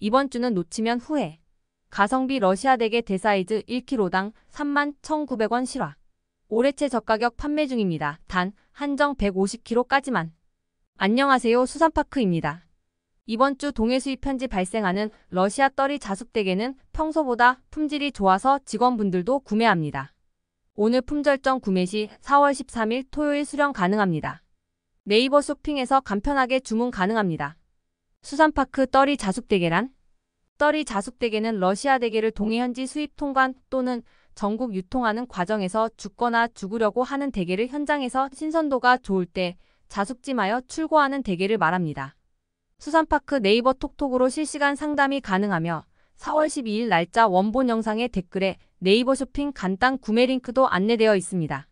이번 주는 놓치면 후회. 가성비 러시아 대게 대사이즈 1kg당 31,900원 실화. 올해최 저가격 판매 중입니다. 단 한정 150kg까지만. 안녕하세요 수산파크입니다. 이번 주 동해 수입 편지 발생하는 러시아 떨이 자숙대게는 평소보다 품질이 좋아서 직원분들도 구매합니다. 오늘 품절점 구매 시 4월 13일 토요일 수령 가능합니다. 네이버 쇼핑에서 간편하게 주문 가능합니다. 수산파크 떨이 자숙대게란? 떨이 자숙대게는 러시아 대게를 동해현지 수입 통관 또는 전국 유통하는 과정에서 죽거나 죽으려고 하는 대게를 현장에서 신선도가 좋을 때 자숙찜하여 출고하는 대게를 말합니다. 수산파크 네이버 톡톡으로 실시간 상담이 가능하며 4월 12일 날짜 원본 영상의 댓글에 네이버 쇼핑 간단 구매 링크도 안내되어 있습니다.